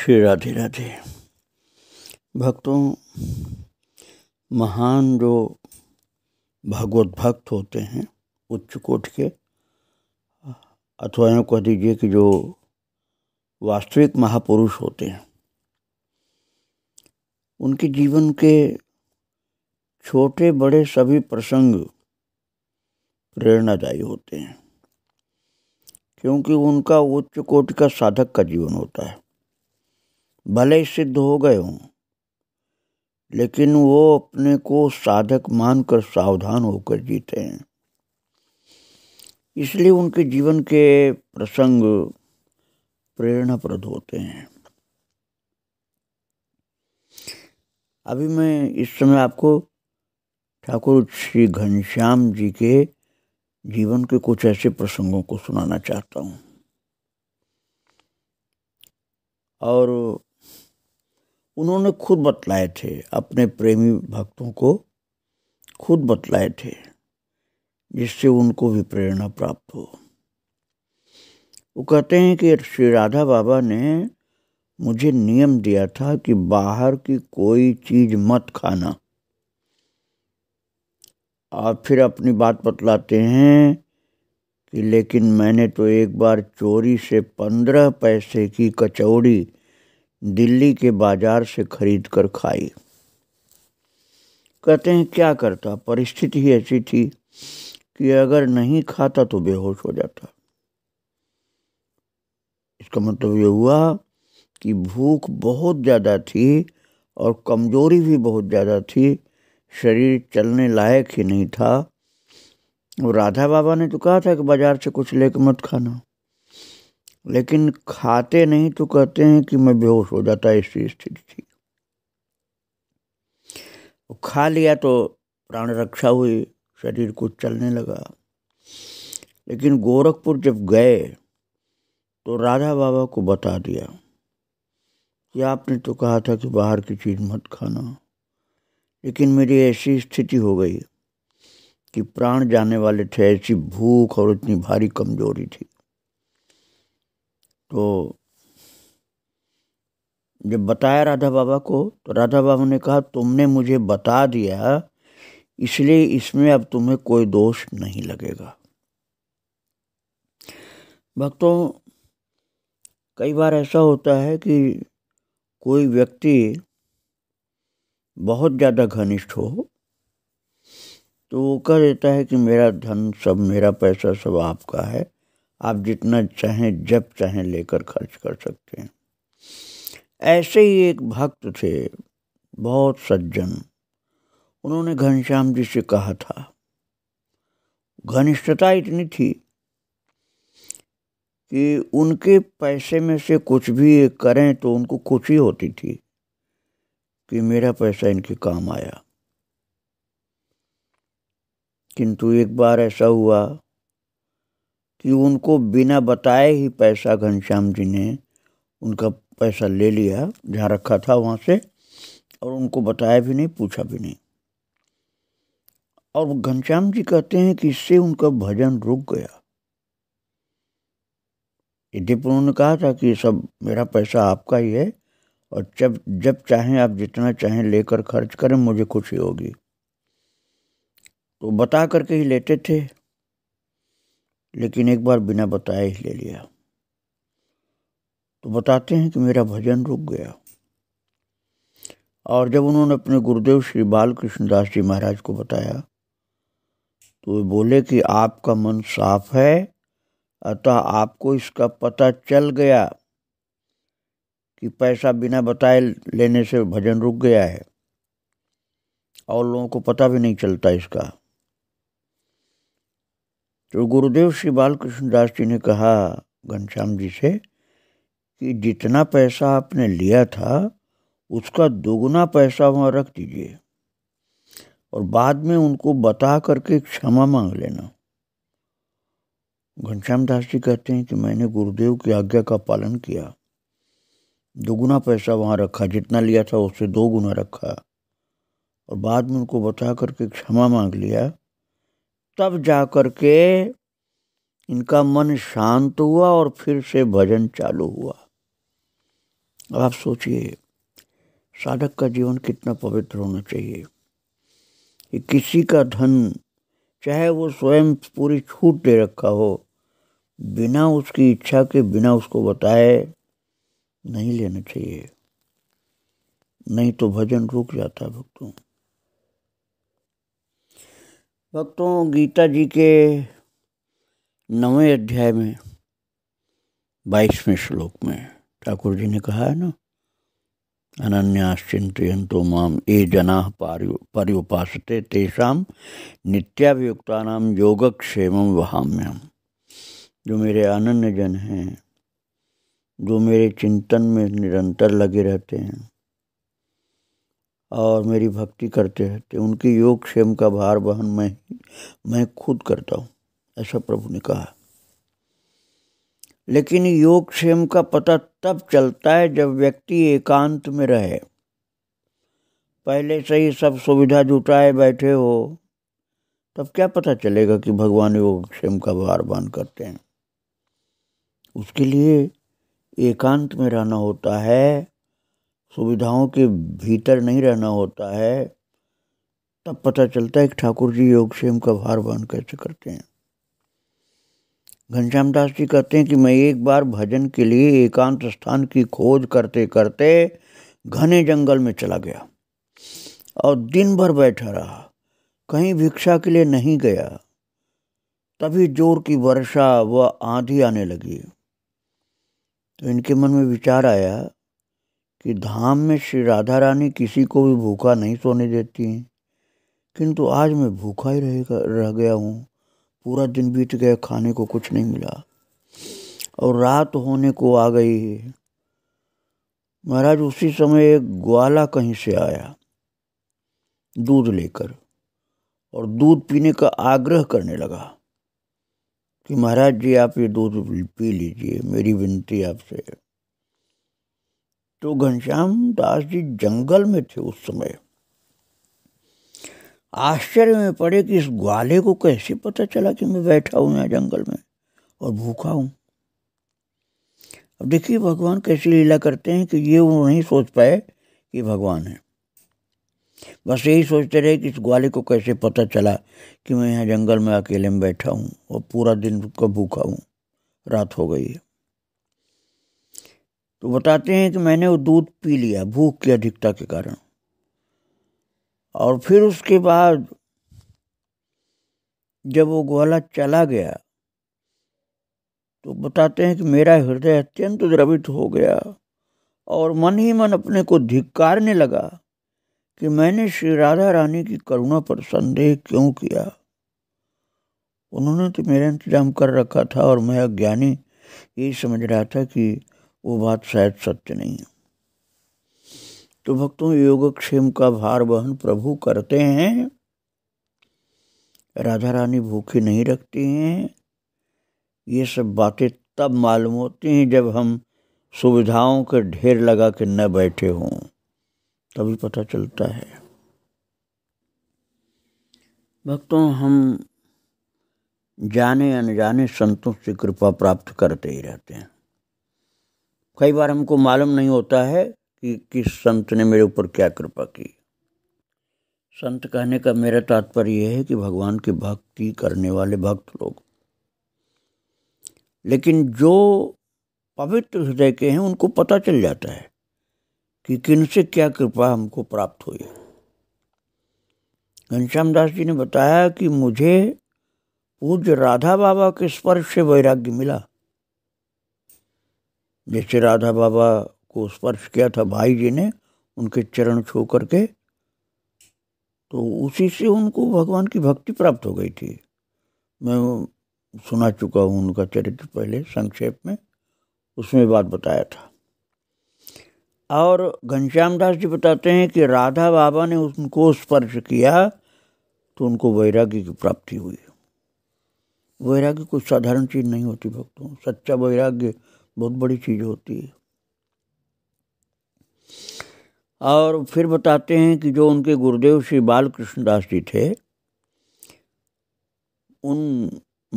श्री राधे राधे भक्तों महान जो भागवत भक्त होते हैं उच्च कोट के अथवा कह दीजिए कि जो वास्तविक महापुरुष होते हैं उनके जीवन के छोटे बड़े सभी प्रसंग प्रेरणादायी होते हैं क्योंकि उनका उच्च कोट का साधक का जीवन होता है भले ही सिद्ध हो गए हों लेकिन वो अपने को साधक मानकर सावधान होकर जीते हैं इसलिए उनके जीवन के प्रसंग प्रेरणाप्रद होते हैं अभी मैं इस समय आपको ठाकुर श्री घनश्याम जी के जीवन के कुछ ऐसे प्रसंगों को सुनाना चाहता हूँ और उन्होंने खुद बतलाए थे अपने प्रेमी भक्तों को खुद बतलाए थे जिससे उनको भी प्रेरणा प्राप्त हो वो कहते हैं कि श्री राधा बाबा ने मुझे नियम दिया था कि बाहर की कोई चीज मत खाना और फिर अपनी बात बतलाते हैं कि लेकिन मैंने तो एक बार चोरी से पंद्रह पैसे की कचौड़ी दिल्ली के बाजार से खरीद कर खाई कहते हैं क्या करता परिस्थिति ही ऐसी थी कि अगर नहीं खाता तो बेहोश हो जाता इसका मतलब ये हुआ कि भूख बहुत ज़्यादा थी और कमजोरी भी बहुत ज़्यादा थी शरीर चलने लायक ही नहीं था राधा बाबा ने तो कहा था कि बाजार से कुछ लेकर मत खाना लेकिन खाते नहीं तो कहते हैं कि मैं बेहोश हो जाता ऐसी स्थिति थी खा लिया तो प्राण रक्षा हुई शरीर को चलने लगा लेकिन गोरखपुर जब गए तो राधा बाबा को बता दिया कि आपने तो कहा था कि बाहर की चीज़ मत खाना लेकिन मेरी ऐसी स्थिति हो गई कि प्राण जाने वाले थे ऐसी भूख और इतनी भारी कमजोरी थी तो जब बताया राधा बाबा को तो राधा बाबा ने कहा तुमने मुझे बता दिया इसलिए इसमें अब तुम्हें कोई दोष नहीं लगेगा भक्तों कई बार ऐसा होता है कि कोई व्यक्ति बहुत ज़्यादा घनिष्ठ हो तो वो कह देता है कि मेरा धन सब मेरा पैसा सब आपका है आप जितना चाहें जब चाहें लेकर खर्च कर सकते हैं ऐसे ही एक भक्त थे बहुत सज्जन उन्होंने घनश्याम जी से कहा था घनिष्ठता इतनी थी कि उनके पैसे में से कुछ भी करें तो उनको खुशी होती थी कि मेरा पैसा इनके काम आया किंतु एक बार ऐसा हुआ कि उनको बिना बताए ही पैसा घनश्याम जी ने उनका पैसा ले लिया जहाँ रखा था वहाँ से और उनको बताया भी नहीं पूछा भी नहीं और घनश्याम जी कहते हैं कि इससे उनका भजन रुक गया यद्यपि उन्होंने कहा था कि सब मेरा पैसा आपका ही है और जब जब चाहें आप जितना चाहें लेकर खर्च करें मुझे खुशी होगी तो बता करके ही लेते थे लेकिन एक बार बिना बताए ही ले लिया तो बताते हैं कि मेरा भजन रुक गया और जब उन्होंने अपने गुरुदेव श्री बाल कृष्णदास जी महाराज को बताया तो वे बोले कि आपका मन साफ है अतः आपको इसका पता चल गया कि पैसा बिना बताए लेने से भजन रुक गया है और लोगों को पता भी नहीं चलता इसका तो गुरुदेव श्री बालकृष्ण दास जी ने कहा घनश्याम जी से कि जितना पैसा आपने लिया था उसका दोगुना पैसा वहाँ रख दीजिए और बाद में उनको बता करके क्षमा मांग लेना घनश्याम दास जी कहते हैं कि मैंने गुरुदेव की आज्ञा का पालन किया दोगुना पैसा वहाँ रखा जितना लिया था उससे दो गुना रखा और बाद में उनको बता करके क्षमा मांग लिया तब जा कर के इनका मन शांत हुआ और फिर से भजन चालू हुआ अब आप सोचिए साधक का जीवन कितना पवित्र होना चाहिए कि किसी का धन चाहे वो स्वयं पूरी छूट दे रखा हो बिना उसकी इच्छा के बिना उसको बताए नहीं लेना चाहिए नहीं तो भजन रुक जाता है भक्तों भक्तों गीता जी के नवे अध्याय में बाईसवें श्लोक में ठाकुर जी ने कहा है ना तो माम ये जना पर्युपासते तेषा नित्याभियुक्ता नाम योगक्षेम वहाम्यम जो मेरे अनन्य जन हैं जो मेरे चिंतन में निरंतर लगे रहते हैं और मेरी भक्ति करते रहते उनकी योग क्षेम का भार वहन मैं मैं खुद करता हूँ ऐसा प्रभु ने कहा लेकिन योग क्षेम का पता तब चलता है जब व्यक्ति एकांत में रहे पहले से ही सब सुविधा जुटाए बैठे हो तब क्या पता चलेगा कि भगवान योग क्षेम का भार बहन करते हैं उसके लिए एकांत में रहना होता है सुविधाओं के भीतर नहीं रहना होता है तब पता चलता है कि ठाकुर जी योग से का भार वहन कैसे करते हैं घनश्याम दास जी कहते हैं कि मैं एक बार भजन के लिए एकांत स्थान की खोज करते करते घने जंगल में चला गया और दिन भर बैठा रहा कहीं भिक्षा के लिए नहीं गया तभी जोर की वर्षा व आंधी आने लगी तो इनके मन में विचार आया कि धाम में श्री राधा रानी किसी को भी भूखा नहीं सोने देती हैं किंतु आज मैं भूखा ही रह रह गया हूँ पूरा दिन बीत गया खाने को कुछ नहीं मिला और रात होने को आ गई है महाराज उसी समय एक ग्वाला कहीं से आया दूध लेकर और दूध पीने का आग्रह करने लगा कि महाराज जी आप ये दूध पी लीजिए मेरी विनती आपसे तो घनश्याम दास जी जंगल में थे उस समय आश्चर्य में पड़े कि इस ग्वाले को कैसे पता चला कि मैं बैठा हूं यहाँ जंगल में और भूखा हूं अब देखिए भगवान कैसी लीला करते हैं कि ये वो नहीं सोच पाए कि भगवान है बस यही सोचते रहे कि इस ग्वाले को कैसे पता चला कि मैं यहाँ जंगल में अकेले में बैठा हूँ और पूरा दिन का भूखा हूँ रात हो गई है तो बताते हैं कि मैंने वो दूध पी लिया भूख की अधिकता के कारण और फिर उसके बाद जब वो ग्वाला चला गया तो बताते हैं कि मेरा हृदय अत्यंत द्रवित हो गया और मन ही मन अपने को धिक्कारने लगा कि मैंने श्री राधा रानी की करुणा पर संदेह क्यों किया उन्होंने तो मेरा इंतजाम कर रखा था और मैं अज्ञानी यही समझ रहा था कि वो बात शायद सत्य नहीं है तो भक्तों योगक्षेम का भार वहन प्रभु करते हैं राधा रानी भूखी नहीं रखती हैं ये सब बातें तब मालूम होती हैं जब हम सुविधाओं के ढेर लगा के न बैठे हों तभी पता चलता है भक्तों हम जाने अनजाने संतों से कृपा प्राप्त करते ही रहते हैं कई बार हमको मालूम नहीं होता है कि किस संत ने मेरे ऊपर क्या कृपा की संत कहने का मेरा तात्पर्य यह है कि भगवान की भक्ति करने वाले भक्त लोग लेकिन जो पवित्र हृदय के हैं उनको पता चल जाता है कि किन से क्या कृपा हमको प्राप्त हुई घनश्याम दास जी ने बताया कि मुझे पूज्य राधा बाबा के स्पर्श से वैराग्य मिला जैसे राधा बाबा को स्पर्श किया था भाई जी ने उनके चरण छू करके तो उसी से उनको भगवान की भक्ति प्राप्त हो गई थी मैं सुना चुका हूँ उनका चरित्र पहले संक्षेप में उसमें बात बताया था और घनश्याम दास जी बताते हैं कि राधा बाबा ने उनको स्पर्श किया तो उनको वैराग्य की प्राप्ति हुई वैराग्य कोई साधारण चीज़ नहीं होती भक्तों सच्चा वैराग्य बहुत बड़ी चीज़ होती है और फिर बताते हैं कि जो उनके गुरुदेव श्री बाल कृष्णदास जी थे उन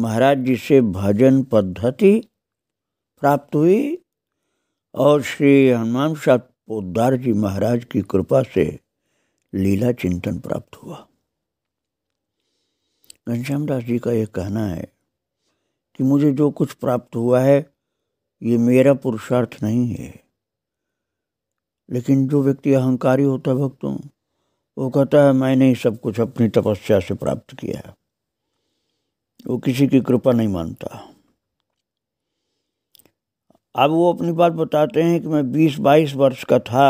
महाराज जी से भजन पद्धति प्राप्त हुई और श्री हनुमान साहब पोदार जी महाराज की कृपा से लीला चिंतन प्राप्त हुआ घनश्याम दास जी का यह कहना है कि मुझे जो कुछ प्राप्त हुआ है ये मेरा पुरुषार्थ नहीं है लेकिन जो व्यक्ति अहंकारी होता है भक्तों वो कहता है मैंने ही सब कुछ अपनी तपस्या से प्राप्त किया है वो किसी की कृपा नहीं मानता अब वो अपनी बात बताते हैं कि मैं बीस बाईस वर्ष का था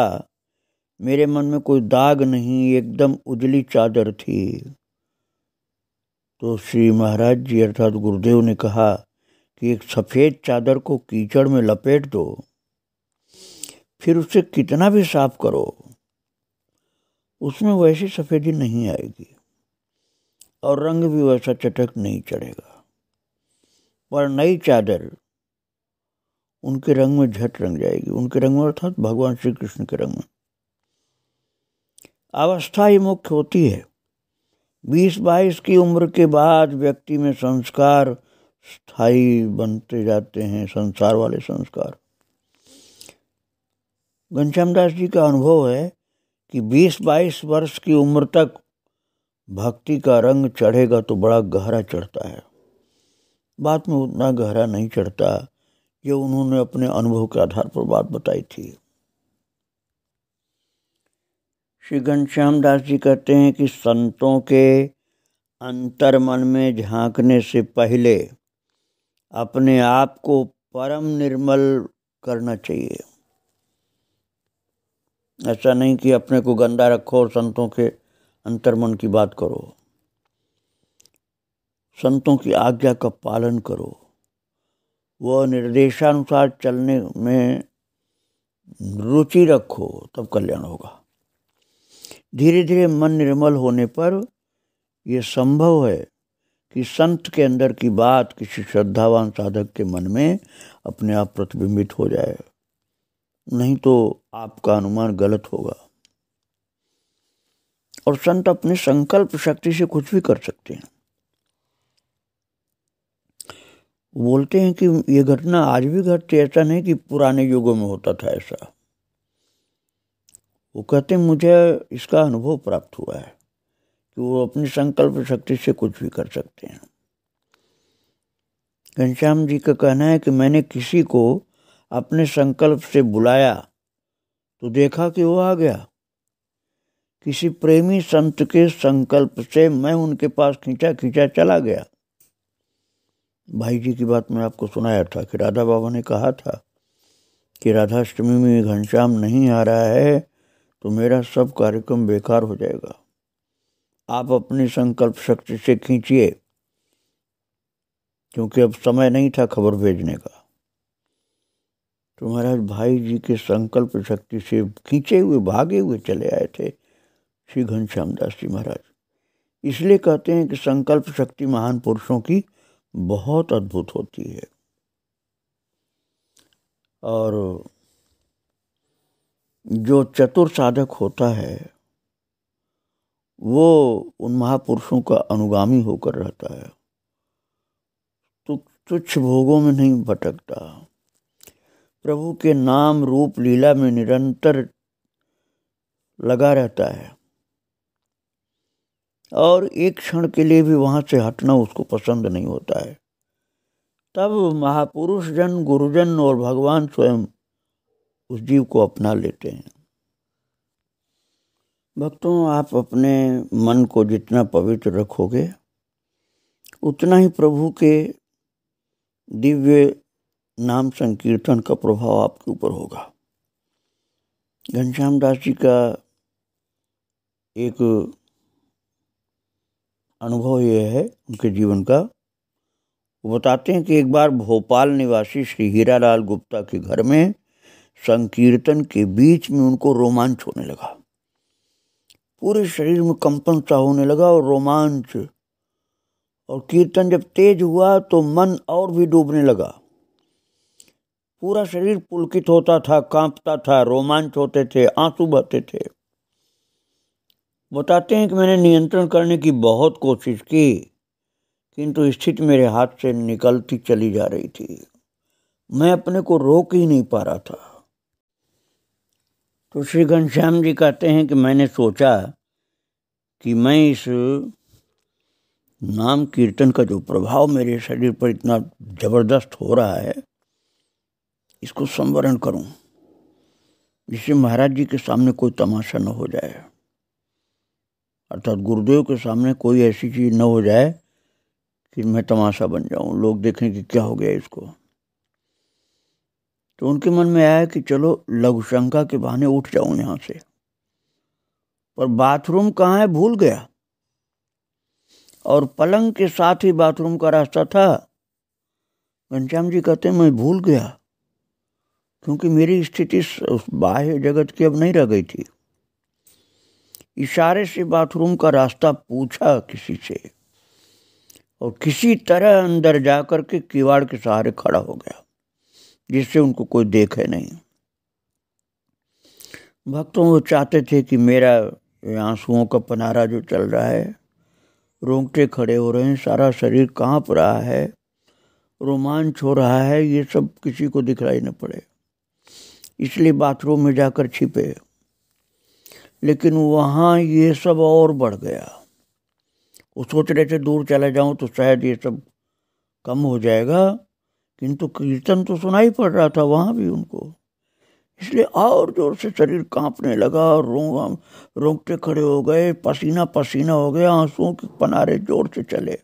मेरे मन में कोई दाग नहीं एकदम उजली चादर थी तो श्री महाराज जी अर्थात गुरुदेव ने कहा कि एक सफ़ेद चादर को कीचड़ में लपेट दो फिर उसे कितना भी साफ करो उसमें वैसी सफ़ेदी नहीं आएगी और रंग भी वैसा चटक नहीं चढ़ेगा पर नई चादर उनके रंग में झट रंग जाएगी उनके रंग में अर्थात भगवान श्री कृष्ण के रंग में अवस्था ही मुख्य होती है बीस बाईस की उम्र के बाद व्यक्ति में संस्कार स्थाई बनते जाते हैं संसार वाले संस्कार घनश्याम दास जी का अनुभव है कि 20-22 वर्ष की उम्र तक भक्ति का रंग चढ़ेगा तो बड़ा गहरा चढ़ता है बात में उतना गहरा नहीं चढ़ता जो उन्होंने अपने अनुभव के आधार पर बात बताई थी श्री घनश्याम दास जी कहते हैं कि संतों के अंतर मन में झांकने से पहले अपने आप को परम निर्मल करना चाहिए ऐसा नहीं कि अपने को गंदा रखो और संतों के अंतर्मन की बात करो संतों की आज्ञा का पालन करो वह निर्देशानुसार चलने में रुचि रखो तब कल्याण होगा धीरे धीरे मन निर्मल होने पर यह संभव है कि संत के अंदर की बात किसी श्रद्धावान साधक के मन में अपने आप प्रतिबिंबित हो जाए नहीं तो आपका अनुमान गलत होगा और संत अपने संकल्प शक्ति से कुछ भी कर सकते हैं बोलते हैं कि ये घटना आज भी घटती ऐसा नहीं कि पुराने युगों में होता था ऐसा वो कहते मुझे इसका अनुभव प्राप्त हुआ है कि वो अपनी संकल्प शक्ति से कुछ भी कर सकते हैं घनश्याम जी का कहना है कि मैंने किसी को अपने संकल्प से बुलाया तो देखा कि वो आ गया किसी प्रेमी संत के संकल्प से मैं उनके पास खींचा खींचा चला गया भाई जी की बात मैं आपको सुनाया था कि राधा बाबा ने कहा था कि राधाष्टमी में घनश्याम नहीं आ रहा है तो मेरा सब कार्यक्रम बेकार हो जाएगा आप अपनी संकल्प शक्ति से खींचिए क्योंकि अब समय नहीं था खबर भेजने का तो महाराज भाई जी के संकल्प शक्ति से खींचे हुए भागे हुए चले आए थे श्री घनश्याम दास जी महाराज इसलिए कहते हैं कि संकल्प शक्ति महान पुरुषों की बहुत अद्भुत होती है और जो चतुर साधक होता है वो उन महापुरुषों का अनुगामी होकर रहता है तो तुच्छ भोगों में नहीं भटकता प्रभु के नाम रूप लीला में निरंतर लगा रहता है और एक क्षण के लिए भी वहाँ से हटना उसको पसंद नहीं होता है तब महापुरुष जन गुरुजन और भगवान स्वयं उस जीव को अपना लेते हैं भक्तों आप अपने मन को जितना पवित्र रखोगे उतना ही प्रभु के दिव्य नाम संकीर्तन का प्रभाव आपके ऊपर होगा घनश्याम दास जी का एक अनुभव यह है उनके जीवन का वो बताते हैं कि एक बार भोपाल निवासी श्री हीरा गुप्ता के घर में संकीर्तन के बीच में उनको रोमांच होने लगा पूरे शरीर में कंपन सा होने लगा और रोमांच और कीर्तन जब तेज हुआ तो मन और भी डूबने लगा पूरा शरीर पुलकित होता था कांपता था रोमांच होते थे आंसू बहते थे बताते हैं कि मैंने नियंत्रण करने की बहुत कोशिश की किंतु स्थिति मेरे हाथ से निकलती चली जा रही थी मैं अपने को रोक ही नहीं पा रहा था तो श्री घनश्याम जी कहते हैं कि मैंने सोचा कि मैं इस नाम कीर्तन का जो प्रभाव मेरे शरीर पर इतना जबरदस्त हो रहा है इसको संवरण करूं जिससे महाराज जी के सामने कोई तमाशा न हो जाए अर्थात गुरुदेव के सामने कोई ऐसी चीज़ न हो जाए कि मैं तमाशा बन जाऊं लोग देखें कि क्या हो गया इसको तो उनके मन में आया कि चलो लघुशंका के बहाने उठ जाऊं यहां से पर बाथरूम कहाँ है भूल गया और पलंग के साथ ही बाथरूम का रास्ता था घनश्याम जी कहते मैं भूल गया क्योंकि मेरी स्थिति उस बाह्य जगत की अब नहीं रह गई थी इशारे से बाथरूम का रास्ता पूछा किसी से और किसी तरह अंदर जाकर के किवाड़ के सहारे खड़ा हो गया जिससे उनको कोई देखे नहीं भक्तों वो चाहते थे कि मेरा आंसुओं का पनारा जो चल रहा है रोंगटे खड़े हो रहे हैं सारा शरीर कांप रहा है रोमांच हो रहा है ये सब किसी को दिखलाई न पड़े इसलिए बाथरूम में जाकर छिपे लेकिन वहाँ ये सब और बढ़ गया वो सोच रहे थे दूर चला जाऊँ तो शायद ये सब कम हो जाएगा किंतु कीर्तन तो सुनाई पड़ रहा था वहाँ भी उनको इसलिए और जोर से शरीर कांपने लगा और रोंग रोंगटे खड़े हो गए पसीना पसीना हो गया आंसुओं के पनारे जोर से चले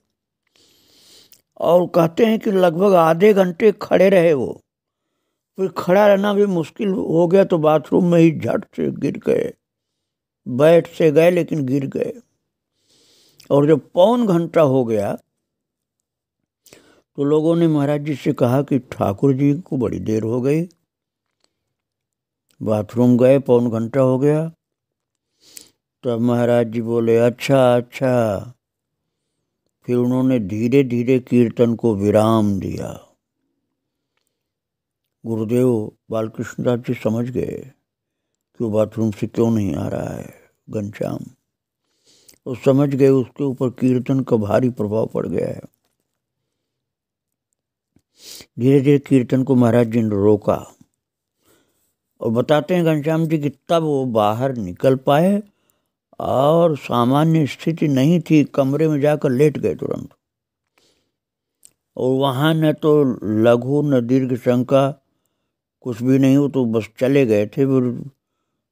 और कहते हैं कि लगभग आधे घंटे खड़े रहे वो फिर खड़ा रहना भी मुश्किल हो गया तो बाथरूम में ही झट से गिर गए बैठ से गए लेकिन गिर गए और जब पौन घंटा हो गया तो लोगों ने महाराज जी से कहा कि ठाकुर जी को बड़ी देर हो गई बाथरूम गए पौन घंटा हो गया तब महाराज जी बोले अच्छा अच्छा फिर उन्होंने धीरे धीरे कीर्तन को विराम दिया गुरुदेव बालकृष्ण दास जी समझ गए कि वो बाथरूम से क्यों नहीं आ रहा है घनश्याम वो समझ गए उसके ऊपर कीर्तन का भारी प्रभाव पड़ गया है धीरे धीरे कीर्तन को महाराज जी ने रोका और बताते हैं घनश्याम जी कि तब वो बाहर निकल पाए और सामान्य स्थिति नहीं थी कमरे में जाकर लेट गए तुरंत और वहाँ न तो लघु न दीर्घ शंका कुछ भी नहीं हो तो बस चले गए थे फिर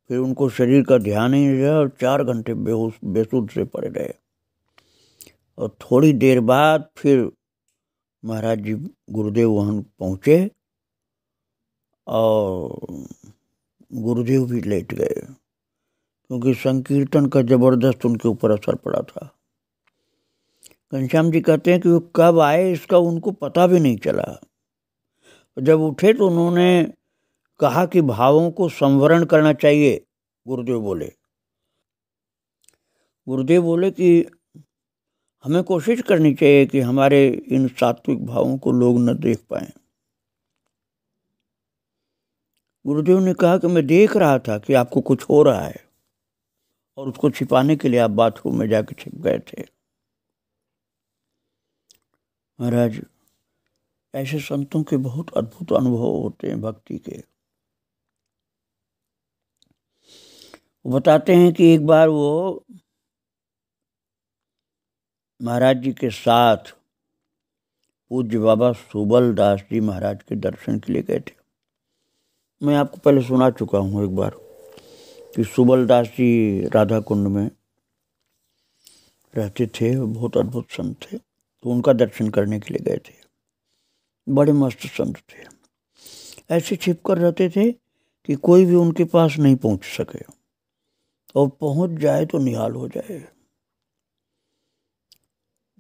फिर उनको शरीर का ध्यान ही नहीं रहा और चार घंटे बेहोश बेसुध से पड़े रहे और थोड़ी देर बाद फिर महाराज जी गुरुदेव वहाँ पहुँचे और गुरुदेव भी लेट गए क्योंकि संकीर्तन का जबरदस्त उनके ऊपर असर पड़ा था घनश्याम जी कहते हैं कि वो कब आए इसका उनको पता भी नहीं चला जब उठे तो उन्होंने कहा कि भावों को संवरण करना चाहिए गुरुदेव बोले गुरुदेव बोले कि हमें कोशिश करनी चाहिए कि हमारे इन सात्विक भावों को लोग न देख पाए गुरुदेव ने कहा कि मैं देख रहा था कि आपको कुछ हो रहा है और उसको छिपाने के लिए आप बाथरूम में जाके छिप गए थे महाराज ऐसे संतों के बहुत अद्भुत अनुभव होते हैं भक्ति के बताते हैं कि एक बार वो महाराज जी के साथ पूज्य बाबा सुबल दास जी महाराज के दर्शन के लिए गए थे मैं आपको पहले सुना चुका हूँ एक बार कि सुबल दास जी राधा कुंड में रहते थे बहुत अद्भुत संत थे तो उनका दर्शन करने के लिए गए थे बड़े मस्त संत थे ऐसे छिप कर रहते थे कि कोई भी उनके पास नहीं पहुंच सके और पहुंच जाए तो निहाल हो जाए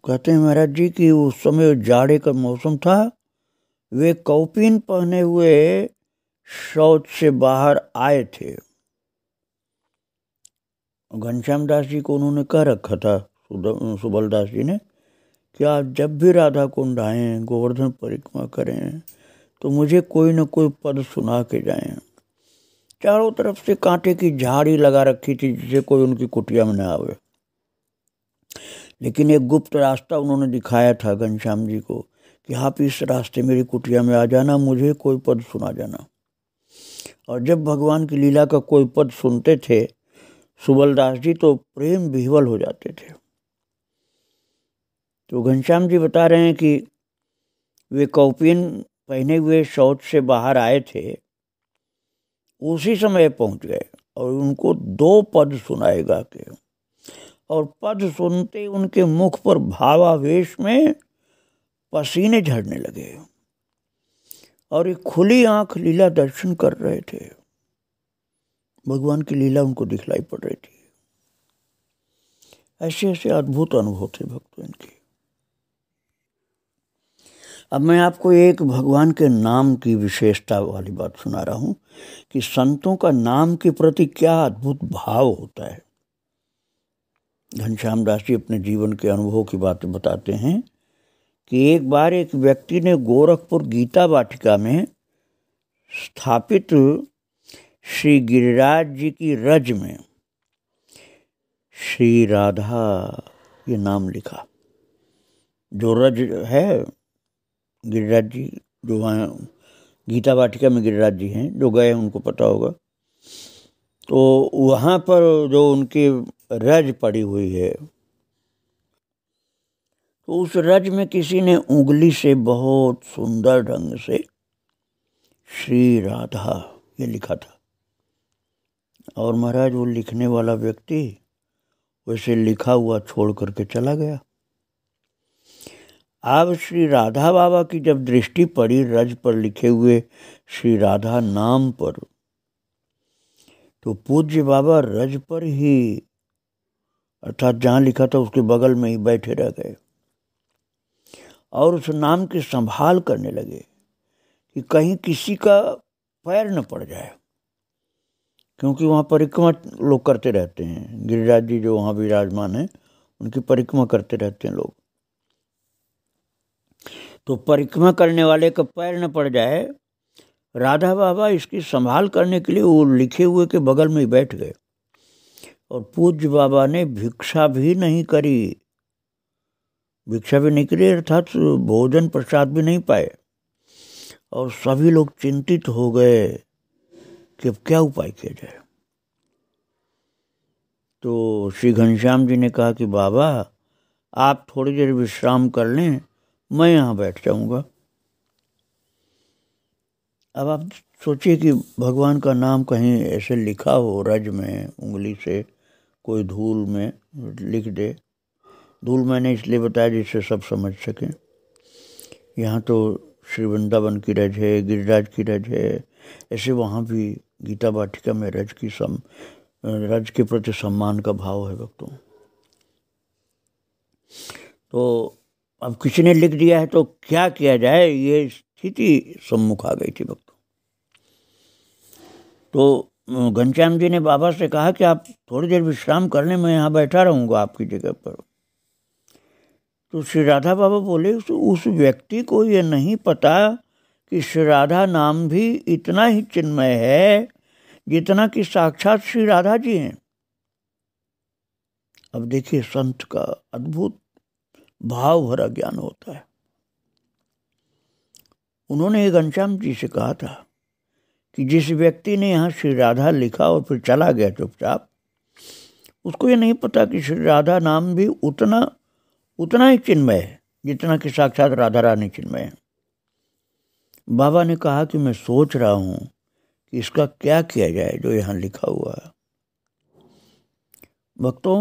कहते हैं महाराज जी कि उस समय जाड़े का मौसम था वे कौपिन पहने हुए शौच से बाहर आए थे घनश्याम दास जी को उन्होंने कह रखा था सुबल दास जी ने कि आप जब भी राधा कुंड आए गोवर्धन परिक्रमा करें तो मुझे कोई ना कोई पद सुना के जाए चारों तरफ से कांटे की झाड़ी लगा रखी थी जिसे कोई उनकी कुटिया में ना आवे लेकिन एक गुप्त रास्ता उन्होंने दिखाया था घनश्याम जी को कि आप इस रास्ते मेरी कुटिया में आ जाना मुझे कोई पद सुना जाना और जब भगवान की लीला का कोई पद सुनते थे सुबलदास जी तो प्रेम विह्वल हो जाते थे तो घनश्याम जी बता रहे हैं कि वे कौपिन पहने हुए शौच से बाहर आए थे उसी समय पहुंच गए और उनको दो पद सुनाएगा के और पद सुनते उनके मुख पर भावावेश में पसीने झड़ने लगे और एक खुली आंख लीला दर्शन कर रहे थे भगवान की लीला उनको दिखलाई पड़ रही थी ऐसे ऐसे अद्भुत अनुभव थे भक्तों इनके अब मैं आपको एक भगवान के नाम की विशेषता वाली बात सुना रहा हूं कि संतों का नाम के प्रति क्या अद्भुत भाव होता है घनश्याम दास जी अपने जीवन के अनुभव की बातें बताते हैं कि एक बार एक व्यक्ति ने गोरखपुर गीता वाटिका में स्थापित श्री गिरिराज जी की रज में श्री राधा ये नाम लिखा जो रज है गिरिराज जी जो वहाँ गीता वाटिका में गिरिराज जी हैं जो गए उनको पता होगा तो वहाँ पर जो उनके रज पड़ी हुई है तो उस रज में किसी ने उंगली से बहुत सुंदर ढंग से श्री राधा ये लिखा था और महाराज वो लिखने वाला व्यक्ति वैसे लिखा हुआ छोड़ करके चला गया अब श्री राधा बाबा की जब दृष्टि पड़ी रज पर लिखे हुए श्री राधा नाम पर तो पूज्य बाबा रज पर ही अर्थात जहाँ लिखा था उसके बगल में ही बैठे रह गए और उस नाम की संभाल करने लगे कि कहीं किसी का पैर न पड़ जाए क्योंकि वहाँ परिक्रमा लोग करते रहते हैं गिरिराज जी जो वहाँ विराजमान हैं उनकी परिक्रमा करते रहते हैं लोग तो परिक्रमा करने वाले का पैर न पड़ जाए राधा बाबा इसकी संभाल करने के लिए वो लिखे हुए के बगल में ही बैठ गए और पूज्य बाबा ने भिक्षा भी नहीं करी भिक्षा भी नहीं करी अर्थात भोजन प्रसाद भी नहीं पाए और सभी लोग चिंतित हो गए कि अब क्या उपाय किया जाए तो श्री घनश्याम जी ने कहा कि बाबा आप थोड़ी देर विश्राम कर लें मैं यहाँ बैठ जाऊँगा अब आप सोचिए कि भगवान का नाम कहीं ऐसे लिखा हो रज में उंगली से कोई धूल में लिख दे धूल मैंने इसलिए बताया जिससे सब समझ सकें यहाँ तो श्री वृंदावन की रज है गिरिराज की रज है ऐसे वहाँ भी गीता वाटिका में रज की सम रज के प्रति सम्मान का भाव है भक्तों तो अब किसी ने लिख दिया है तो क्या किया जाए ये स्थिति सम्मुख आ गई थी भक्तों तो घनश्याम जी ने बाबा से कहा कि आप थोड़ी देर विश्राम कर लें मैं यहाँ बैठा रहूँगा आपकी जगह पर तो श्री राधा बाबा बोले उस व्यक्ति को ये नहीं पता कि श्री राधा नाम भी इतना ही चिन्मय है जितना कि साक्षात श्री राधा जी हैं अब देखिए संत का अद्भुत भाव भरा ज्ञान होता है उन्होंने घनश्याम जी से कहा था कि जिस व्यक्ति ने यहाँ श्री राधा लिखा और फिर चला गया चुपचाप उसको ये नहीं पता कि श्री राधा नाम भी उतना उतना ही चिन्मय है जितना कि साक्षात राधा रानी चिन्मय है बाबा ने कहा कि मैं सोच रहा हूँ कि इसका क्या किया जाए जो यहाँ लिखा हुआ है भक्तों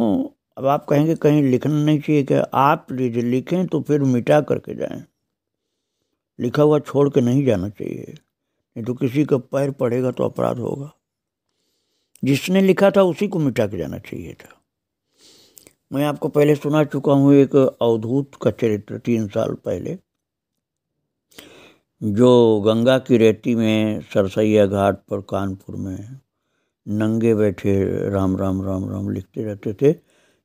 अब आप कहेंगे कहीं लिखना नहीं चाहिए क्या आप लीजिए लिखें तो फिर मिटा करके जाएं लिखा हुआ छोड़ के नहीं जाना चाहिए नहीं तो किसी का पैर पड़ेगा तो अपराध होगा जिसने लिखा था उसी को मिटा के जाना चाहिए था मैं आपको पहले सुना चुका हूँ एक अवधूत का चरित्र तीन साल पहले जो गंगा की रेती में सरसैया घाट पर कानपुर में नंगे बैठे राम राम राम राम लिखते रहते थे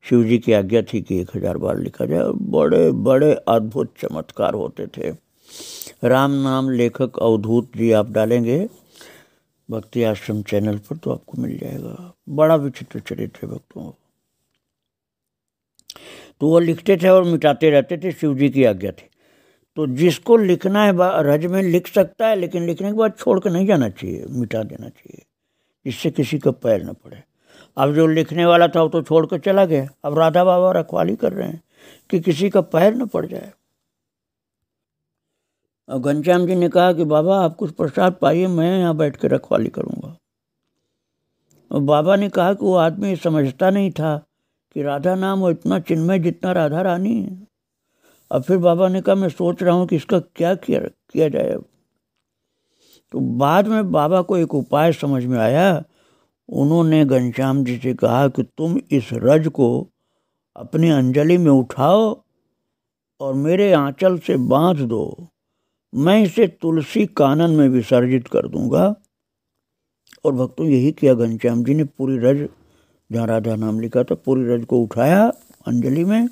शिव जी की आज्ञा थी कि एक हजार बार लिखा जाए बड़े बड़े अद्भुत चमत्कार होते थे राम नाम लेखक अवधूत जी आप डालेंगे भक्ति आश्रम चैनल पर तो आपको मिल जाएगा बड़ा विचित्र चरित्र है भक्तों तो वो लिखते थे और मिटाते रहते थे शिव जी की आज्ञा थी तो जिसको लिखना है रज में लिख सकता है लेकिन लिखने के बाद छोड़ के नहीं जाना चाहिए मिटा देना चाहिए इससे किसी का पैर ना पड़े अब जो लिखने वाला था वो तो छोड़ कर चला गया अब राधा बाबा रखवाली कर रहे हैं कि किसी का पैर न पड़ जाए और घनश्याम जी ने कहा कि बाबा आप कुछ प्रसाद पाइए मैं यहाँ बैठ के रखवाली करूँगा और बाबा ने कहा कि वो आदमी समझता नहीं था कि राधा नाम वो इतना चिन्मय जितना राधा रानी है और फिर बाबा ने कहा मैं सोच रहा हूँ कि इसका क्या किया किया जाए अब तो बाद में बाबा को एक उपाय समझ में आया उन्होंने घनश्याम जी से कहा कि तुम इस रज को अपनी अंजलि में उठाओ और मेरे आंचल से बांध दो मैं इसे तुलसी कानन में विसर्जित कर दूंगा और भक्तों यही किया घनश्याम जी ने पूरी रज जहाँ राधा नाम लिखा था पूरी रज को उठाया अंजलि में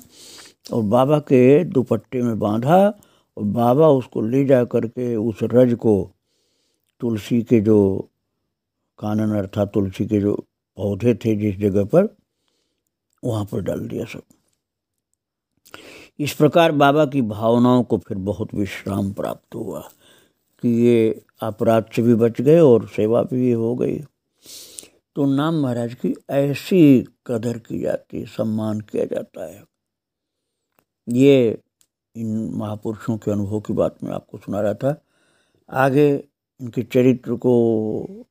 और बाबा के दुपट्टे में बांधा और बाबा उसको ले जा करके उस रज को तुलसी के जो कानन अर्थात तुलसी के जो पौधे थे जिस जगह पर वहाँ पर डाल दिया सब इस प्रकार बाबा की भावनाओं को फिर बहुत विश्राम प्राप्त हुआ कि ये अपराध से भी बच गए और सेवा भी हो गई तो नाम महाराज की ऐसी कदर की जाती है सम्मान किया जाता है ये इन महापुरुषों के अनुभव की बात मैं आपको सुना रहा था आगे इनके चरित्र को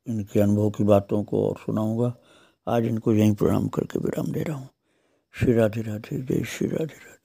इनके अनुभव की बातों को और सुनाऊंगा आज इनको यहीं प्रणाम करके विराम दे रहा हूँ श्री राधे राधे जय श्री राधे राधे